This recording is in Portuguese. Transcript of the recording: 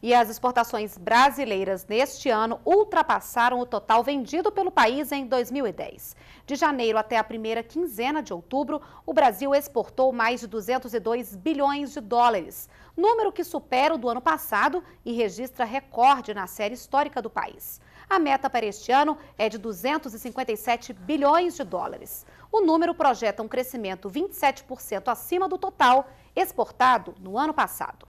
E as exportações brasileiras neste ano ultrapassaram o total vendido pelo país em 2010. De janeiro até a primeira quinzena de outubro, o Brasil exportou mais de 202 bilhões de dólares, número que supera o do ano passado e registra recorde na série histórica do país. A meta para este ano é de 257 bilhões de dólares. O número projeta um crescimento 27% acima do total exportado no ano passado.